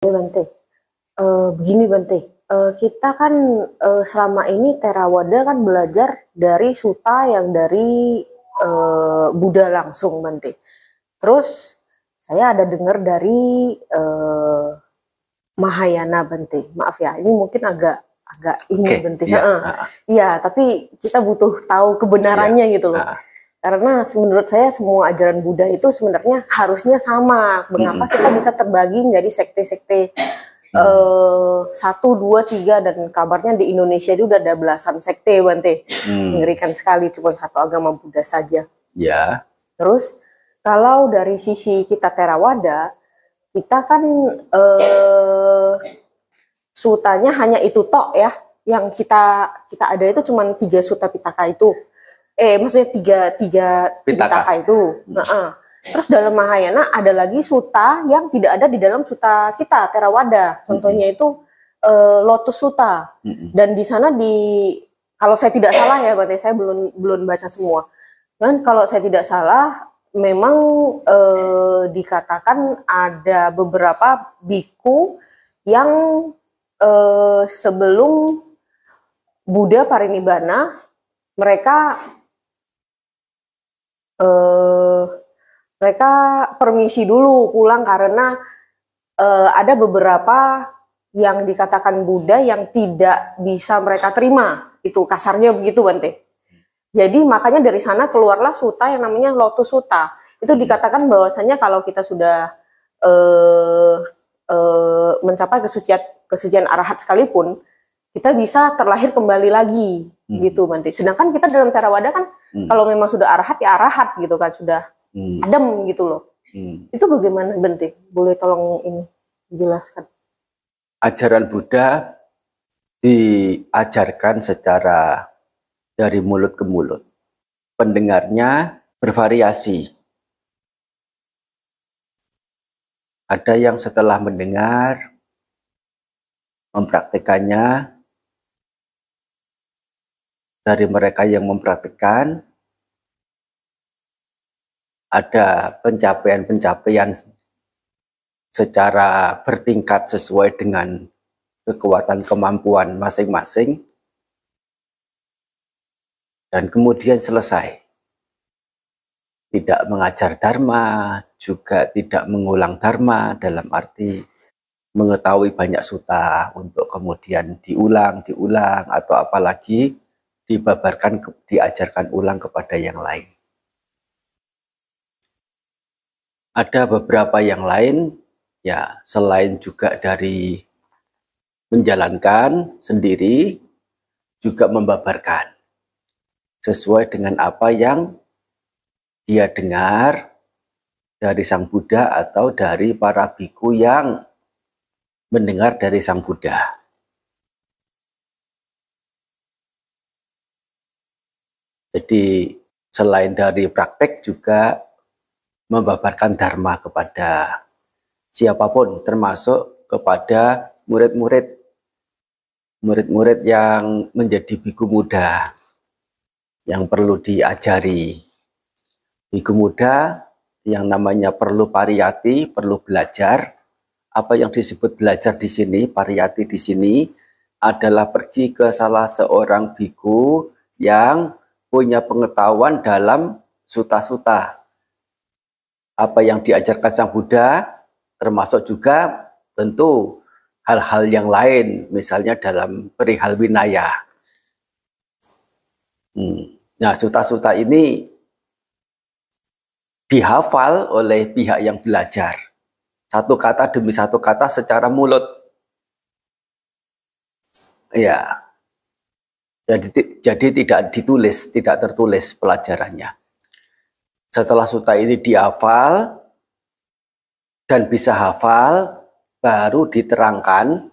Ya Bante, uh, begini Bante, uh, kita kan uh, selama ini Terawada kan belajar dari suta yang dari uh, Buddha langsung Bante. Terus saya ada dengar dari uh, Mahayana Bante. Maaf ya, ini mungkin agak agak ini okay, Bante. Iya, uh, uh, uh. ya, tapi kita butuh tahu kebenarannya yeah, gitu loh. uh karena menurut saya semua ajaran Buddha itu sebenarnya harusnya sama. Mengapa kita bisa terbagi menjadi sekte-sekte eh, satu, dua, tiga dan kabarnya di Indonesia itu udah ada belasan sekte, Bante. Hmm. Mengerikan sekali, cuma satu agama Buddha saja. Ya. Terus kalau dari sisi kita Terawada, kita kan eh sutanya hanya itu tok ya, yang kita kita ada itu cuma tiga suta pitaka itu eh maksudnya tiga tiga pitaka, pitaka itu. Nah, uh. Terus dalam Mahayana ada lagi suta yang tidak ada di dalam suta kita Terawada. Contohnya mm -hmm. itu uh, Lotus Suta. Mm -hmm. Dan di sana di kalau saya tidak salah ya, berarti saya belum belum baca semua. Dan kalau saya tidak salah, memang eh, dikatakan ada beberapa biku yang eh, sebelum Buddha parinibbana mereka uh, mereka permisi dulu pulang karena uh, ada beberapa yang dikatakan Buddha yang tidak bisa mereka terima itu kasarnya begitu Bante. Jadi makanya dari sana keluarlah suta yang namanya Lotus Suta. Itu dikatakan bahwasanya kalau kita sudah eh, uh, mencapai kesucian kesucian arahat sekalipun, kita bisa terlahir kembali lagi hmm. gitu Bante. Sedangkan kita dalam Theravada kan Hmm. Kalau memang sudah arahat ya arahat gitu kan sudah hmm. adem gitu loh. Hmm. Itu bagaimana bentik? Boleh tolong ini jelaskan. Ajaran Buddha diajarkan secara dari mulut ke mulut. Pendengarnya bervariasi. Ada yang setelah mendengar mempraktekannya dari mereka yang mempraktikkan ada pencapaian-pencapaian secara bertingkat sesuai dengan kekuatan kemampuan masing-masing dan kemudian selesai. Tidak mengajar dharma, juga tidak mengulang dharma dalam arti mengetahui banyak suta untuk kemudian diulang, diulang atau apalagi dibabarkan, diajarkan ulang kepada yang lain. Ada beberapa yang lain, ya selain juga dari menjalankan sendiri, juga membabarkan sesuai dengan apa yang dia dengar dari Sang Buddha atau dari para biku yang mendengar dari Sang Buddha. Jadi selain dari praktek juga membabarkan dharma kepada siapapun termasuk kepada murid-murid murid-murid yang menjadi biku muda yang perlu diajari biku muda yang namanya perlu pariyati perlu belajar apa yang disebut belajar di sini pariyati di sini adalah pergi ke salah seorang biku yang punya pengetahuan dalam suta-suta. Apa yang diajarkan Sang Buddha, termasuk juga tentu hal-hal yang lain, misalnya dalam perihal winaya. Hmm. Nah, suta-suta ini dihafal oleh pihak yang belajar. Satu kata demi satu kata secara mulut. Ya, jadi, jadi tidak ditulis, tidak tertulis pelajarannya. Setelah suta ini dihafal dan bisa hafal, baru diterangkan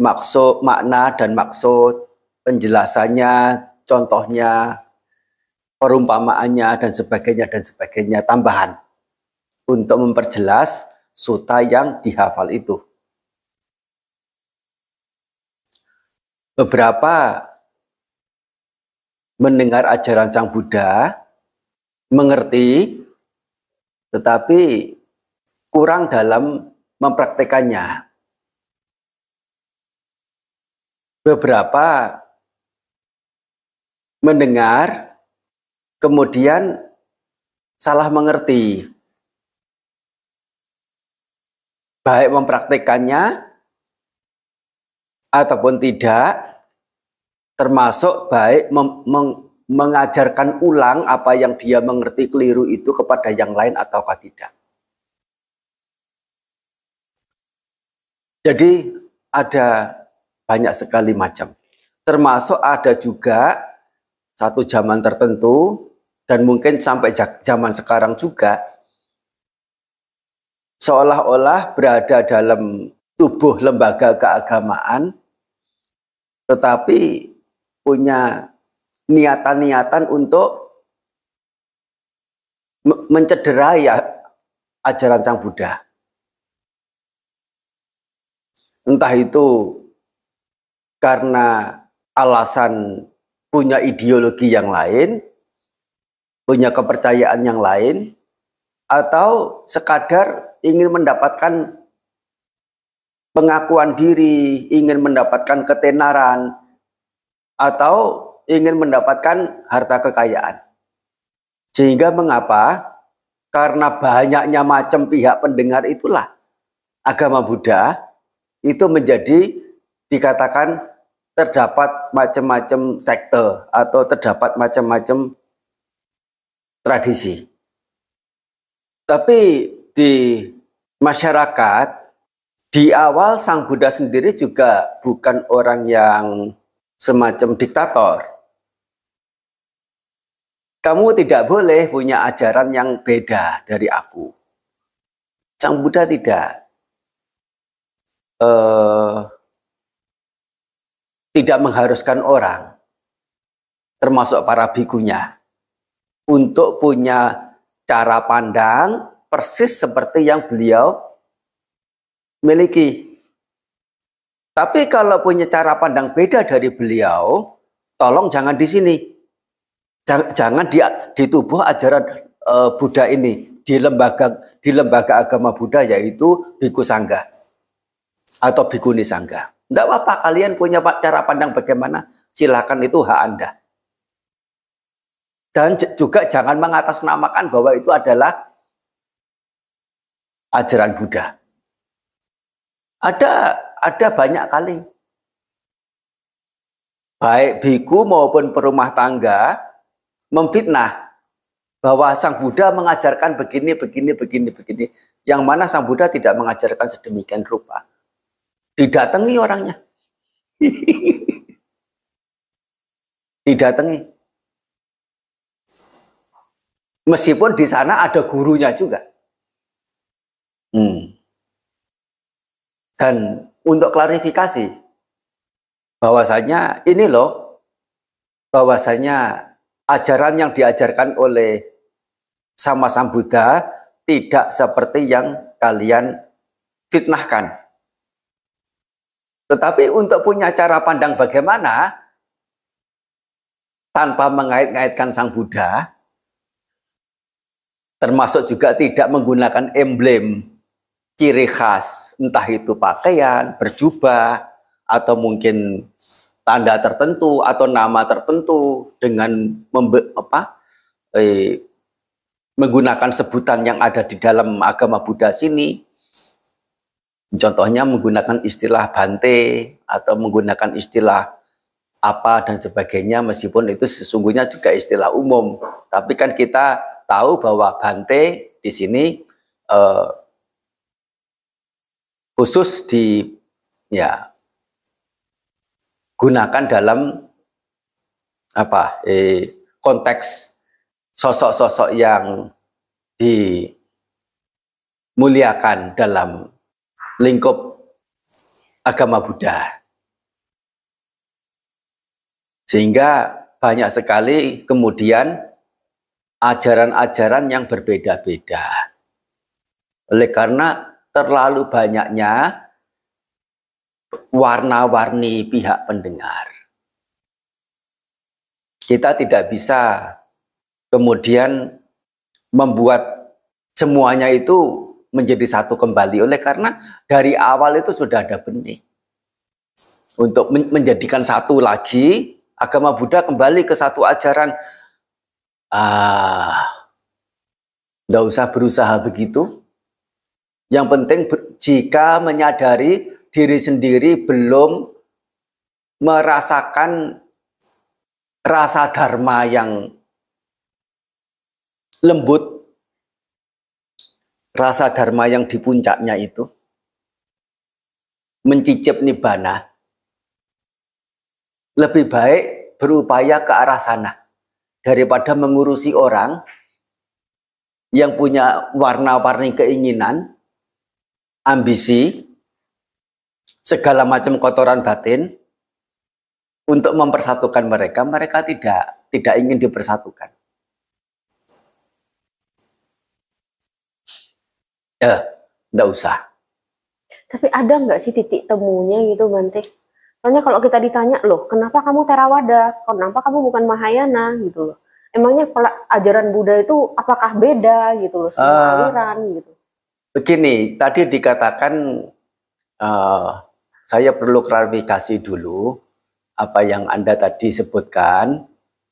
maksud makna dan maksud penjelasannya, contohnya, perumpamaannya dan sebagainya dan sebagainya tambahan untuk memperjelas suta yang dihafal itu. Beberapa mendengar ajaran Sang Buddha, mengerti, tetapi kurang dalam mempraktekannya. Beberapa mendengar, kemudian salah mengerti. Baik mempraktekannya ataupun tidak, termasuk baik meng mengajarkan ulang apa yang dia mengerti keliru itu kepada yang lain ataukah tidak. Jadi ada banyak sekali macam. Termasuk ada juga satu zaman tertentu dan mungkin sampai zaman sekarang juga seolah-olah berada dalam tubuh lembaga keagamaan tetapi punya niatan-niatan untuk mencederai ajaran Sang Buddha. Entah itu karena alasan punya ideologi yang lain, punya kepercayaan yang lain, atau sekadar ingin mendapatkan pengakuan diri, ingin mendapatkan ketenaran, atau ingin mendapatkan harta kekayaan. Sehingga mengapa? Karena banyaknya macam pihak pendengar itulah agama Buddha itu menjadi dikatakan terdapat macam-macam sekte atau terdapat macam-macam tradisi. Tapi di masyarakat di awal Sang Buddha sendiri juga bukan orang yang semacam diktator. Kamu tidak boleh punya ajaran yang beda dari aku. Sang Buddha tidak. Uh, tidak mengharuskan orang, termasuk para bikunya, untuk punya cara pandang persis seperti yang beliau miliki. Tapi kalau punya cara pandang beda dari beliau, tolong jangan di sini. Jangan di, di tubuh ajaran e, Buddha ini, di lembaga di lembaga agama Buddha yaitu Biku Sangga atau Bikuni Sangga. Tidak apa-apa, kalian punya cara pandang bagaimana, silakan itu hak Anda. Dan juga jangan mengatasnamakan bahwa itu adalah ajaran Buddha. Ada ada banyak kali. Baik biku maupun perumah tangga memfitnah bahwa Sang Buddha mengajarkan begini, begini, begini, begini. Yang mana Sang Buddha tidak mengajarkan sedemikian rupa. Didatangi orangnya. Didatangi. Meskipun di sana ada gurunya juga. Hmm. Dan untuk klarifikasi, bahwasanya ini loh, bahwasanya ajaran yang diajarkan oleh sama sang Buddha tidak seperti yang kalian fitnahkan. Tetapi untuk punya cara pandang bagaimana tanpa mengait-ngaitkan sang Buddha, termasuk juga tidak menggunakan emblem ciri khas, entah itu pakaian, berjubah, atau mungkin tanda tertentu atau nama tertentu dengan membe, apa, eh, menggunakan sebutan yang ada di dalam agama Buddha sini. Contohnya menggunakan istilah bante atau menggunakan istilah apa dan sebagainya meskipun itu sesungguhnya juga istilah umum. Tapi kan kita tahu bahwa bante di sini eh, khusus di ya gunakan dalam apa eh, konteks sosok-sosok yang dimuliakan dalam lingkup agama Buddha. Sehingga banyak sekali kemudian ajaran-ajaran yang berbeda-beda. Oleh karena terlalu banyaknya warna-warni pihak pendengar. Kita tidak bisa kemudian membuat semuanya itu menjadi satu kembali oleh karena dari awal itu sudah ada benih untuk menjadikan satu lagi agama Buddha kembali ke satu ajaran ah nggak usah berusaha begitu yang penting jika menyadari diri sendiri belum merasakan rasa dharma yang lembut, rasa dharma yang di puncaknya itu, mencicip nibbana, lebih baik berupaya ke arah sana daripada mengurusi orang yang punya warna-warni keinginan ambisi, segala macam kotoran batin untuk mempersatukan mereka, mereka tidak tidak ingin dipersatukan. Ya, eh, enggak usah. Tapi ada nggak sih titik temunya gitu, Bante? Soalnya kalau kita ditanya, loh, kenapa kamu Terawada? Kenapa kamu bukan Mahayana? Gitu loh. Emangnya ajaran Buddha itu apakah beda gitu loh, semua uh, ah. aliran gitu? Begini, tadi dikatakan uh, saya perlu klarifikasi dulu apa yang Anda tadi sebutkan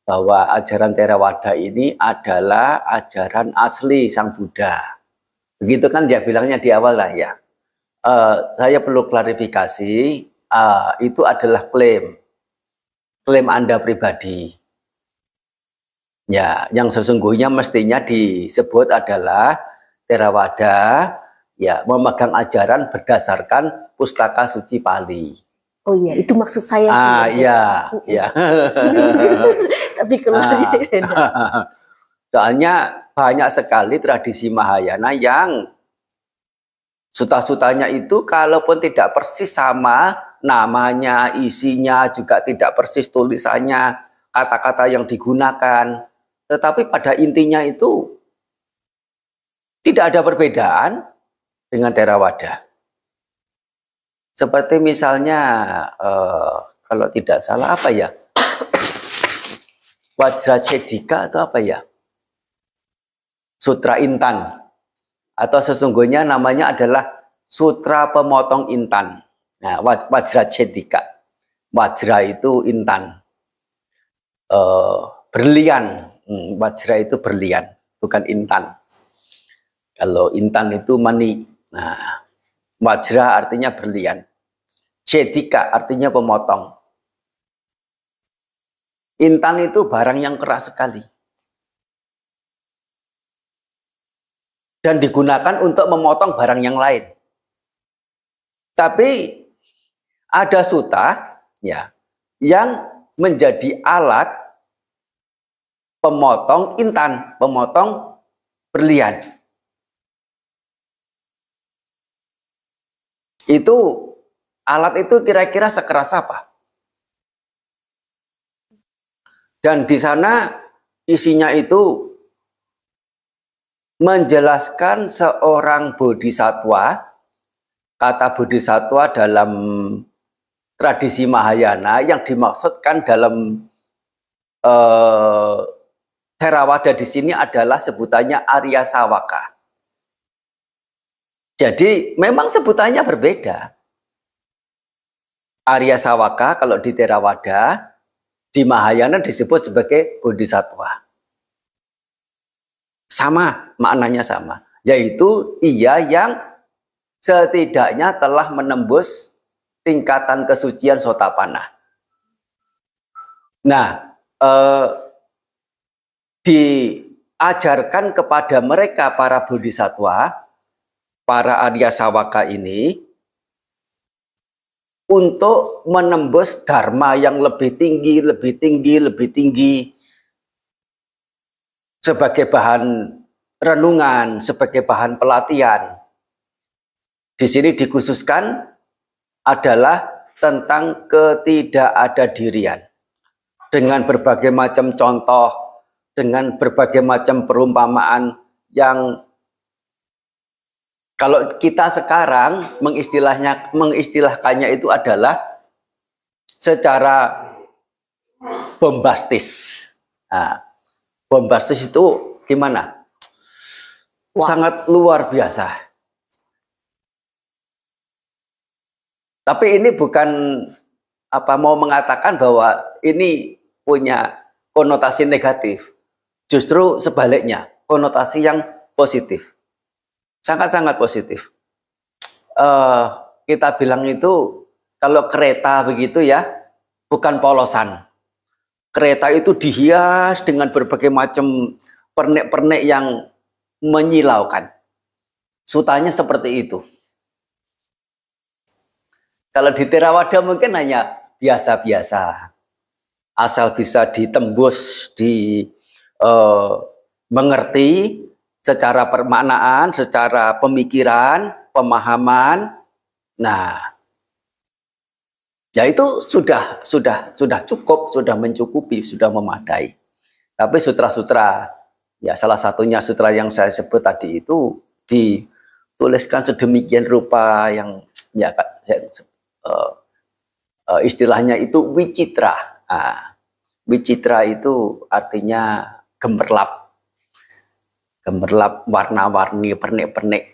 bahwa ajaran Theravada ini adalah ajaran asli Sang Buddha. Begitu kan dia bilangnya di awal lah ya. Uh, saya perlu klarifikasi, uh, itu adalah klaim. Klaim Anda pribadi. Ya, yang sesungguhnya mestinya disebut adalah Theravada ya memegang ajaran berdasarkan pustaka suci Pali. Oh iya, itu maksud saya ah, sih. Iya, iya. Ah iya, iya. Tapi keluarnya ah. Soalnya banyak sekali tradisi Mahayana yang suta-sutanya itu kalaupun tidak persis sama namanya, isinya juga tidak persis tulisannya, kata-kata yang digunakan. Tetapi pada intinya itu tidak ada perbedaan dengan Theravada. Seperti misalnya, uh, kalau tidak salah apa ya? wajra cedika atau apa ya? Sutra Intan. Atau sesungguhnya namanya adalah Sutra Pemotong Intan. Nah, cedika, Wajra itu intan. Uh, berlian. Hmm, wajra itu berlian, bukan intan. Kalau intan itu mani. Nah, majra artinya berlian. Jedika artinya pemotong. Intan itu barang yang keras sekali. Dan digunakan untuk memotong barang yang lain. Tapi ada suta ya yang menjadi alat pemotong intan, pemotong berlian. itu alat itu kira-kira sekeras apa? Dan di sana isinya itu menjelaskan seorang bodhisatwa, kata bodhisatwa dalam tradisi Mahayana yang dimaksudkan dalam eh, Theravada di sini adalah sebutannya Arya Sawaka. Jadi memang sebutannya berbeda. Arya Sawaka kalau di Theravada, di Mahayana disebut sebagai Bodhisattva. Sama, maknanya sama. Yaitu ia yang setidaknya telah menembus tingkatan kesucian sotapana. Nah, eh, diajarkan kepada mereka para bodhisatwa para Arya Sawaka ini untuk menembus dharma yang lebih tinggi, lebih tinggi, lebih tinggi sebagai bahan renungan, sebagai bahan pelatihan. Di sini dikhususkan adalah tentang ketidakada dirian. Dengan berbagai macam contoh, dengan berbagai macam perumpamaan yang kalau kita sekarang mengistilahnya mengistilahkannya itu adalah secara bombastis. Nah, bombastis itu gimana? Wah. Sangat luar biasa. Tapi ini bukan apa mau mengatakan bahwa ini punya konotasi negatif. Justru sebaliknya, konotasi yang positif sangat-sangat positif. Uh, kita bilang itu kalau kereta begitu ya, bukan polosan. Kereta itu dihias dengan berbagai macam pernik-pernik yang menyilaukan. Sutanya seperti itu. Kalau di Terawada mungkin hanya biasa-biasa. Asal bisa ditembus, di uh, mengerti, secara permaknaan, secara pemikiran, pemahaman. Nah, ya itu sudah sudah sudah cukup, sudah mencukupi, sudah memadai. Tapi sutra-sutra, ya salah satunya sutra yang saya sebut tadi itu dituliskan sedemikian rupa yang ya saya, eh, eh, istilahnya itu wicitra. Nah, wicitra itu artinya gemerlap gemerlap warna-warni pernik-pernik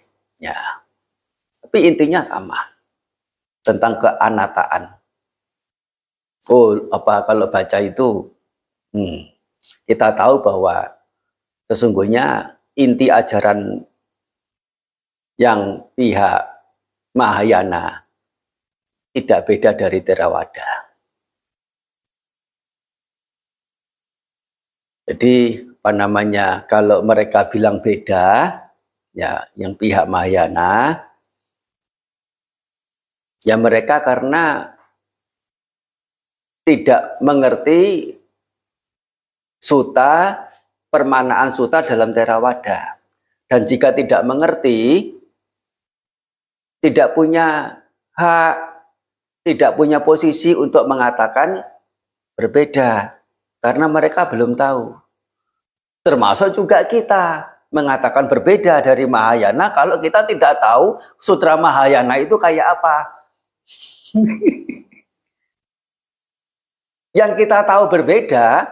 ya tapi intinya sama tentang keanataan oh apa kalau baca itu hmm, kita tahu bahwa sesungguhnya inti ajaran yang pihak Mahayana tidak beda dari Theravada. Jadi apa namanya kalau mereka bilang beda ya yang pihak Mahayana ya mereka karena tidak mengerti suta permanaan suta dalam terawada dan jika tidak mengerti tidak punya hak tidak punya posisi untuk mengatakan berbeda karena mereka belum tahu Termasuk juga kita mengatakan berbeda dari Mahayana kalau kita tidak tahu sutra Mahayana itu kayak apa. yang kita tahu berbeda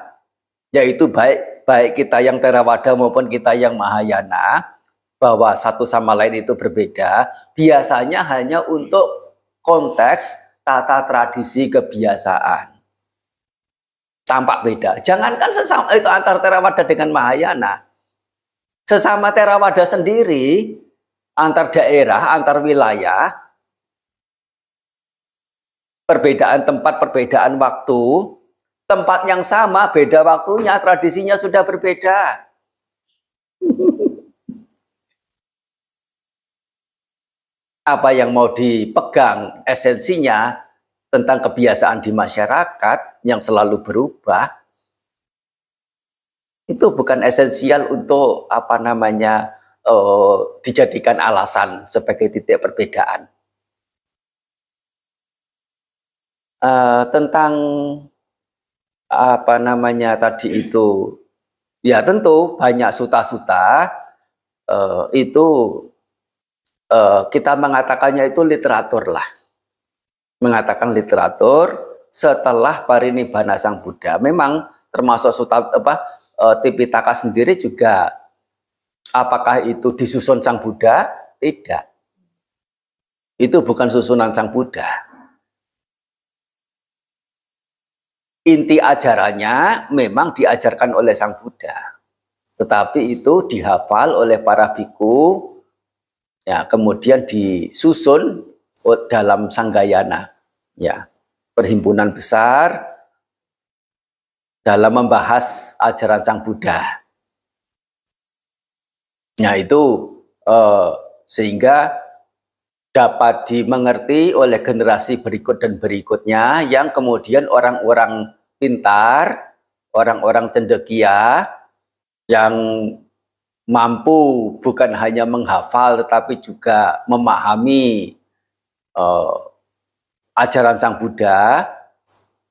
yaitu baik baik kita yang Theravada maupun kita yang Mahayana bahwa satu sama lain itu berbeda biasanya hanya untuk konteks tata tradisi kebiasaan tampak beda. Jangankan sesama itu antar Theravada dengan Mahayana, sesama Theravada sendiri antar daerah, antar wilayah, perbedaan tempat, perbedaan waktu, tempat yang sama, beda waktunya, tradisinya sudah berbeda. Apa yang mau dipegang esensinya tentang kebiasaan di masyarakat yang selalu berubah itu bukan esensial untuk apa namanya uh, dijadikan alasan sebagai titik perbedaan uh, tentang apa namanya tadi itu ya tentu banyak suta-suta uh, itu uh, kita mengatakannya itu literatur lah mengatakan literatur setelah parinibbana sang Buddha. Memang termasuk suta, apa e, Tipitaka sendiri juga apakah itu disusun sang Buddha? Tidak. Itu bukan susunan sang Buddha. Inti ajarannya memang diajarkan oleh sang Buddha. Tetapi itu dihafal oleh para biku, ya, kemudian disusun dalam sanggayana. Ya, perhimpunan besar dalam membahas ajaran Sang Buddha. Nah itu eh, sehingga dapat dimengerti oleh generasi berikut dan berikutnya yang kemudian orang-orang pintar, orang-orang cendekia yang mampu bukan hanya menghafal tetapi juga memahami eh, ajaran Sang Buddha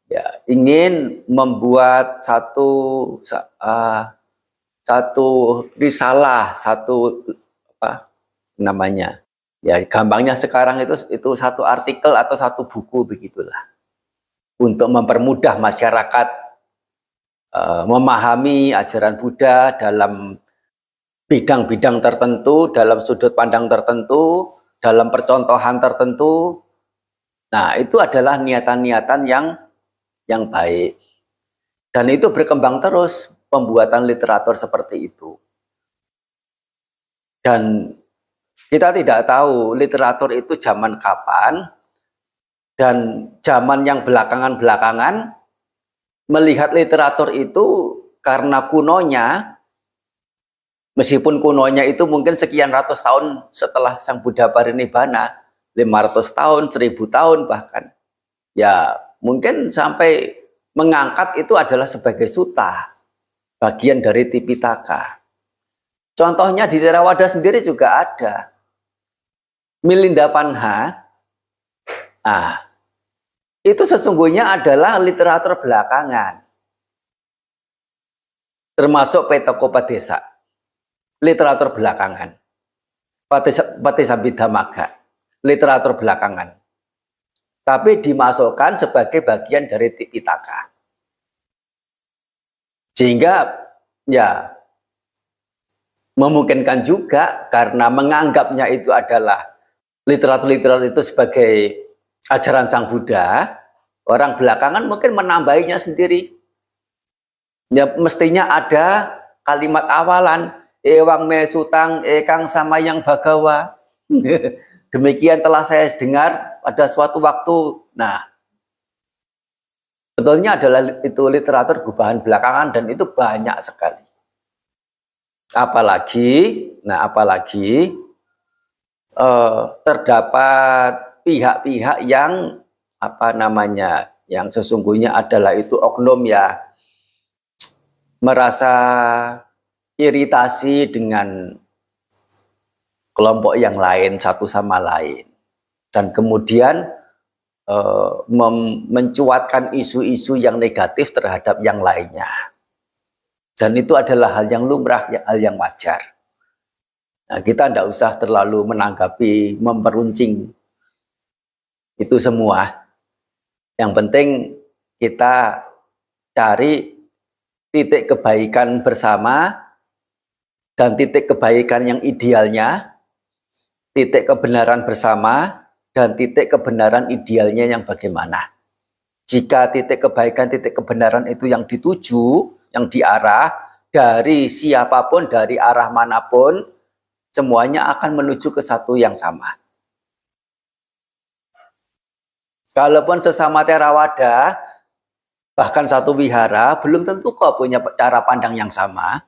ya ingin membuat satu uh, satu risalah satu apa namanya ya gampangnya sekarang itu itu satu artikel atau satu buku begitulah untuk mempermudah masyarakat uh, memahami ajaran Buddha dalam bidang-bidang tertentu dalam sudut pandang tertentu dalam percontohan tertentu Nah, itu adalah niatan-niatan yang yang baik. Dan itu berkembang terus pembuatan literatur seperti itu. Dan kita tidak tahu literatur itu zaman kapan dan zaman yang belakangan-belakangan melihat literatur itu karena kunonya meskipun kunonya itu mungkin sekian ratus tahun setelah Sang Buddha Parinibbana 500 tahun, 1000 tahun bahkan. Ya mungkin sampai mengangkat itu adalah sebagai suta, bagian dari Tipitaka. Contohnya di terawada sendiri juga ada. Milinda Panha, ah, itu sesungguhnya adalah literatur belakangan. Termasuk Padesa, literatur belakangan. Patisabidha Maga literatur belakangan. Tapi dimasukkan sebagai bagian dari tipitaka, Sehingga ya memungkinkan juga karena menganggapnya itu adalah literatur-literatur itu sebagai ajaran Sang Buddha, orang belakangan mungkin menambahinya sendiri. Ya mestinya ada kalimat awalan, ewang eh, mesutang ekang eh, sama yang bagawa. demikian telah saya dengar pada suatu waktu. Nah, Betulnya adalah itu literatur gubahan belakangan dan itu banyak sekali. Apalagi, nah apalagi eh, terdapat pihak-pihak yang apa namanya, yang sesungguhnya adalah itu oknum ya merasa iritasi dengan kelompok yang lain satu sama lain dan kemudian e, mencuatkan isu-isu yang negatif terhadap yang lainnya dan itu adalah hal yang lumrah ya, hal yang wajar nah, kita tidak usah terlalu menanggapi memperuncing itu semua yang penting kita cari titik kebaikan bersama dan titik kebaikan yang idealnya titik kebenaran bersama dan titik kebenaran idealnya yang bagaimana. Jika titik kebaikan, titik kebenaran itu yang dituju, yang diarah dari siapapun, dari arah manapun, semuanya akan menuju ke satu yang sama. Kalaupun sesama terawada, bahkan satu wihara, belum tentu kok punya cara pandang yang sama.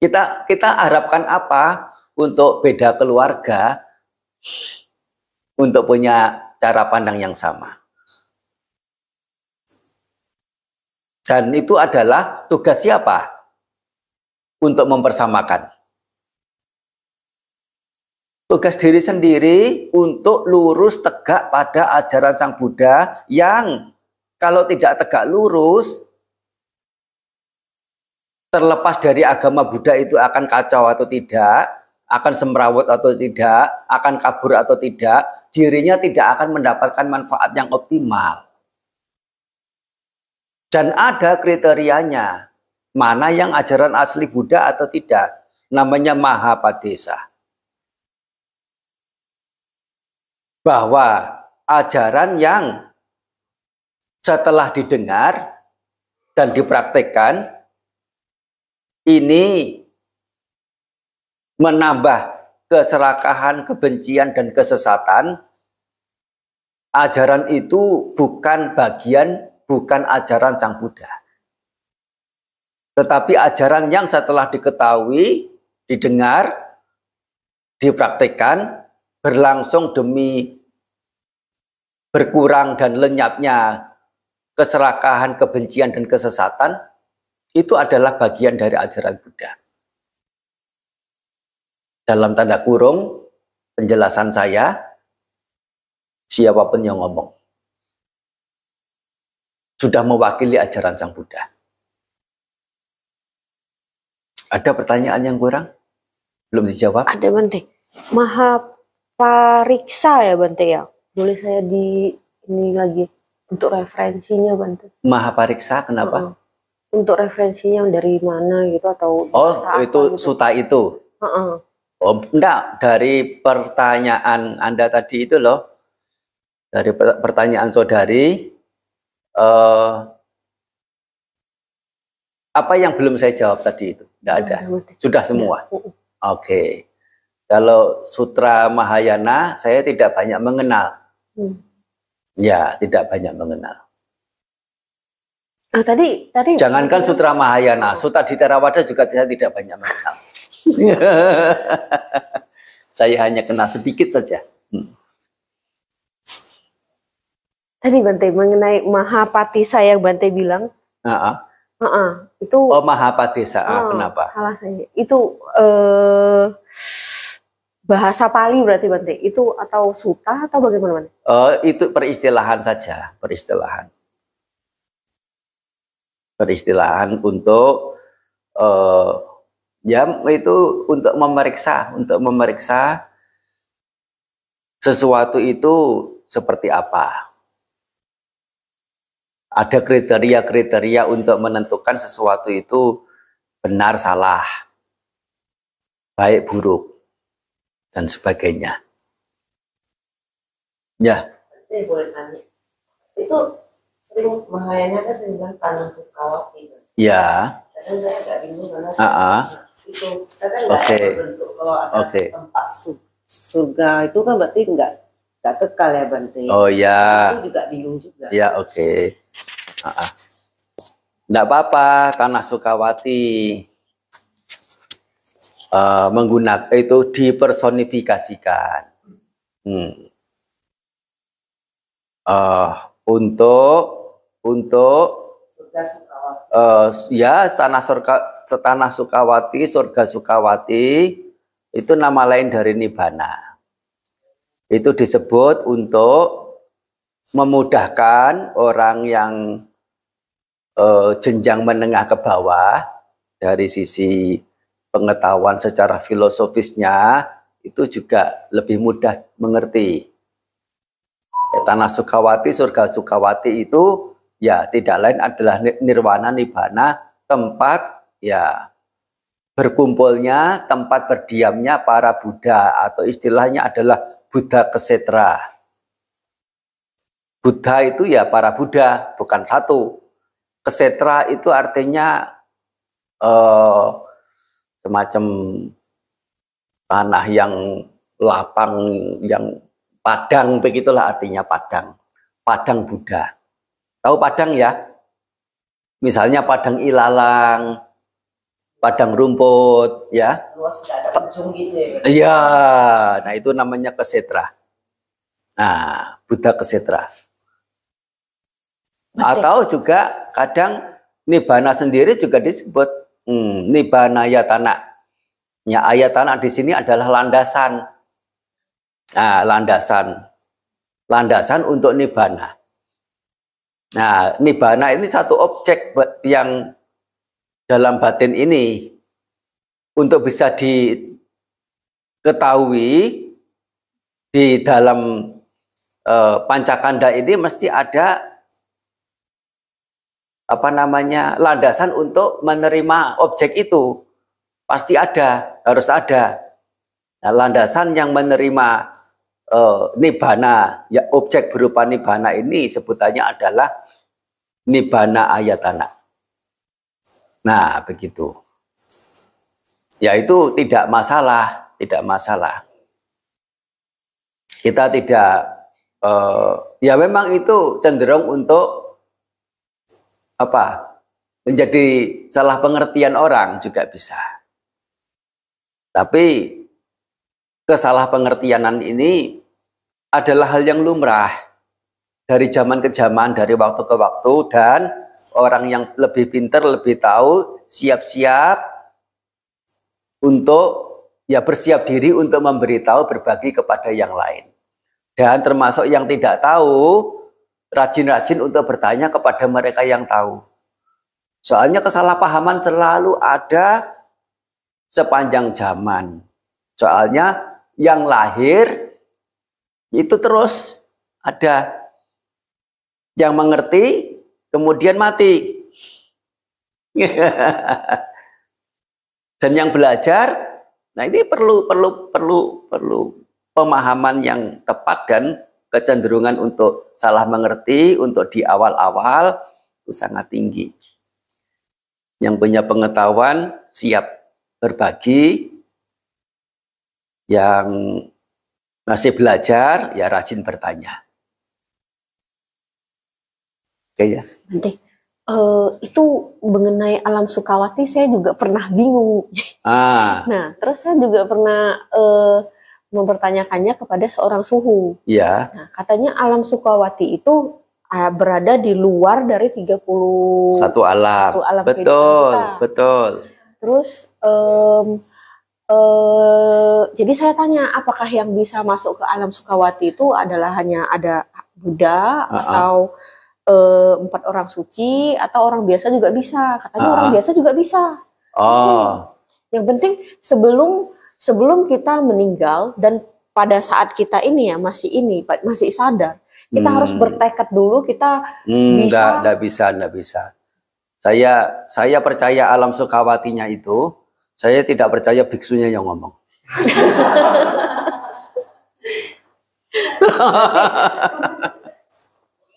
Kita kita harapkan apa untuk beda keluarga untuk punya cara pandang yang sama. Dan itu adalah tugas siapa? Untuk mempersamakan. Tugas diri sendiri untuk lurus tegak pada ajaran Sang Buddha yang kalau tidak tegak lurus terlepas dari agama Buddha itu akan kacau atau tidak, akan semrawut atau tidak, akan kabur atau tidak, dirinya tidak akan mendapatkan manfaat yang optimal. Dan ada kriterianya, mana yang ajaran asli Buddha atau tidak, namanya Mahapadesa. Bahwa ajaran yang setelah didengar dan dipraktekkan ini menambah keserakahan, kebencian, dan kesesatan, ajaran itu bukan bagian, bukan ajaran Sang Buddha. Tetapi ajaran yang setelah diketahui, didengar, dipraktikkan, berlangsung demi berkurang dan lenyapnya keserakahan, kebencian, dan kesesatan, itu adalah bagian dari ajaran Buddha. Dalam tanda kurung, penjelasan saya, siapapun yang ngomong, sudah mewakili ajaran Sang Buddha. Ada pertanyaan yang kurang? Belum dijawab? Ada, Bante. Maha Pariksa ya, Bante ya? Boleh saya di ini lagi untuk referensinya, Bante? Maha Pariksa, kenapa? Uh untuk referensi yang dari mana gitu atau oh itu gitu. suta itu uh -uh. oh enggak dari pertanyaan anda tadi itu loh dari pertanyaan saudari uh, apa yang belum saya jawab tadi itu enggak ada sudah semua iya. oke okay. kalau sutra Mahayana saya tidak banyak mengenal hmm. ya tidak banyak mengenal Oh, tadi tadi jangankan Sutra Mahayana, Sutra di Theravada juga saya tidak banyak mengenal. saya hanya kenal sedikit saja. Hmm. Tadi Bante mengenai Mahapati saya Bante bilang. Uh -uh. Uh -uh, itu Oh Mahapati saya uh, kenapa? Salah saya. Itu uh, bahasa Pali berarti Bante. Itu atau suta atau bagaimana Uh, itu peristilahan saja, peristilahan peristilahan untuk uh, ya itu untuk memeriksa untuk memeriksa sesuatu itu seperti apa ada kriteria-kriteria untuk menentukan sesuatu itu benar salah, baik buruk, dan sebagainya. Ya. Itu sering bahayanya kan sering kan tanam sukawati kan. Ya. Kadang saya agak bingung karena uh -uh. itu kadang nggak okay. bentuk kalau ada okay. tempat su surga itu kan berarti nggak nggak kekal ya berarti. Oh ya. Itu juga bingung juga. Ya oke. Okay. Uh -uh. Ah. Nggak apa-apa karena sukawati uh, eh, menggunakan itu dipersonifikasikan hmm. uh, untuk untuk Uh, ya tanah surga tanah Sukawati, surga Sukawati itu nama lain dari nibana. Itu disebut untuk memudahkan orang yang uh, jenjang menengah ke bawah dari sisi pengetahuan secara filosofisnya itu juga lebih mudah mengerti. Tanah Sukawati, surga Sukawati itu ya tidak lain adalah nirwana Nibana tempat ya berkumpulnya tempat berdiamnya para Buddha atau istilahnya adalah Buddha kesetra. Buddha itu ya para Buddha bukan satu. Kesetra itu artinya eh, semacam tanah yang lapang, yang padang begitulah artinya padang, padang Buddha. Tahu padang ya? Misalnya padang ilalang, padang rumput, ya. Luas gitu ya. Iya, nah itu namanya kesetra. Nah, Buddha kesetra. Atau juga kadang nibana sendiri juga disebut hmm, nibana tanah. Ya, tanah di sini adalah landasan. Nah, landasan. Landasan untuk nibana. Nah, nibana ini satu objek yang dalam batin ini untuk bisa diketahui di dalam e, pancakanda ini mesti ada apa namanya landasan untuk menerima objek itu pasti ada harus ada nah, landasan yang menerima e, nibana ya objek berupa nibana ini sebutannya adalah nibana anak. Nah, begitu. Ya itu tidak masalah, tidak masalah. Kita tidak uh, ya memang itu cenderung untuk apa? menjadi salah pengertian orang juga bisa. Tapi kesalah pengertianan ini adalah hal yang lumrah dari zaman ke zaman, dari waktu ke waktu, dan orang yang lebih pinter, lebih tahu, siap-siap untuk ya bersiap diri untuk memberitahu berbagi kepada yang lain. Dan termasuk yang tidak tahu, rajin-rajin untuk bertanya kepada mereka yang tahu. Soalnya kesalahpahaman selalu ada sepanjang zaman. Soalnya yang lahir itu terus ada yang mengerti kemudian mati. Dan yang belajar, nah ini perlu perlu perlu perlu pemahaman yang tepat dan kecenderungan untuk salah mengerti untuk di awal-awal itu sangat tinggi. Yang punya pengetahuan siap berbagi, yang masih belajar ya rajin bertanya kayaknya nanti uh, itu mengenai alam Sukawati saya juga pernah bingung ah nah terus saya juga pernah uh, mempertanyakannya kepada seorang suhu iya nah, katanya alam Sukawati itu uh, berada di luar dari 30 satu alam, satu alam betul kita. betul terus um, Uh, jadi saya tanya apakah yang bisa masuk ke alam Sukawati itu adalah hanya ada Buddha uh -uh. atau Eh, empat orang suci atau orang biasa juga bisa. Katanya uh orang ah. biasa juga bisa. Oh. Yang penting sebelum sebelum kita meninggal dan pada saat kita ini ya masih ini masih sadar kita hmm. harus bertekad dulu kita hmm, bisa enggak, enggak bisa enggak bisa saya saya percaya alam sukawatinya itu saya tidak percaya biksunya yang ngomong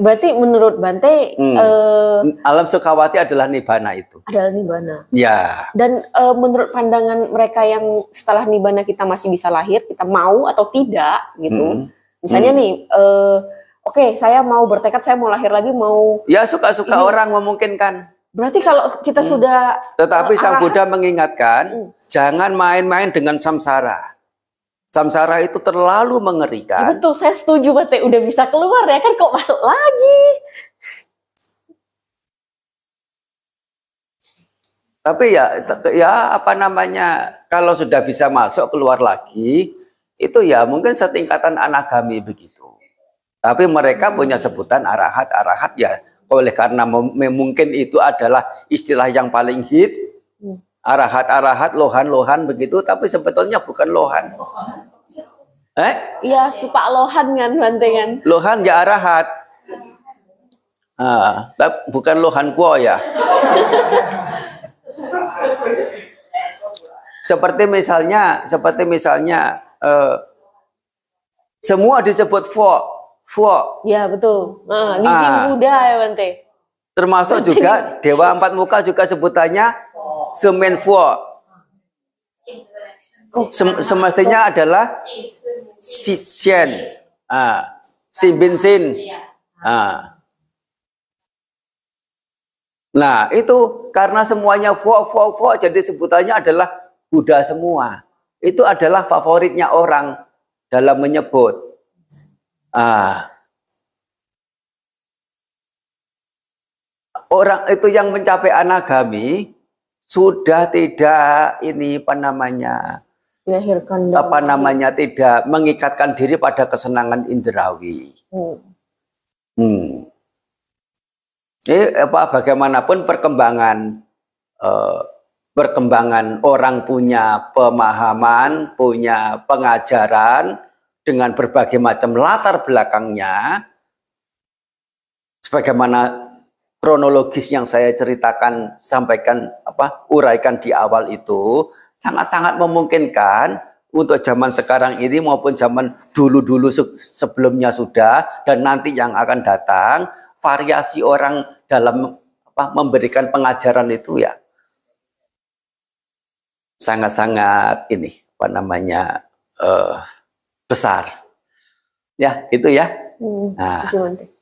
Berarti menurut Bante hmm. uh, alam Sukawati adalah nibana itu. Adalah nibana. Ya. Dan uh, menurut pandangan mereka yang setelah nibana kita masih bisa lahir, kita mau atau tidak gitu. Hmm. Misalnya hmm. nih uh, oke, okay, saya mau bertekad saya mau lahir lagi mau Ya suka-suka orang memungkinkan. Berarti kalau kita hmm. sudah tetapi uh, Sang Buddha mengingatkan hmm. jangan main-main dengan samsara. Samsara itu terlalu mengerikan. Ya betul, saya setuju Bate. Udah bisa keluar ya kan kok masuk lagi. Tapi ya ya apa namanya? Kalau sudah bisa masuk keluar lagi, itu ya mungkin setingkatan anagami begitu. Tapi mereka hmm. punya sebutan arahat, arahat ya oleh karena mungkin itu adalah istilah yang paling hit arahat-arahat, lohan-lohan begitu, tapi sebetulnya bukan lohan. Eh? Iya, suka lohan kan bantengan. Lohan ya arahat. Ah, bukan lohan kuo ya. seperti misalnya, seperti misalnya eh, semua disebut fo, fo. Iya betul. Nah, ah, Buddha ah. ya Bante. Termasuk juga dewa empat muka juga sebutannya semenfua. Sem semestinya adalah sisien. Ah, Si bin Ah. Nah, itu karena semuanya fo fo fo jadi sebutannya adalah Buddha semua. Itu adalah favoritnya orang dalam menyebut. Ah. Orang itu yang mencapai anagami sudah tidak ini apa namanya apa namanya tidak mengikatkan diri pada kesenangan indrawi. Hmm. Hmm. Ini eh, apa bagaimanapun perkembangan eh, perkembangan orang punya pemahaman, punya pengajaran dengan berbagai macam latar belakangnya sebagaimana kronologis yang saya ceritakan, sampaikan apa, uraikan di awal itu sangat-sangat memungkinkan untuk zaman sekarang ini maupun zaman dulu-dulu sebelumnya sudah dan nanti yang akan datang variasi orang dalam apa, memberikan pengajaran itu ya sangat-sangat ini apa namanya uh, besar ya itu ya hmm, nah,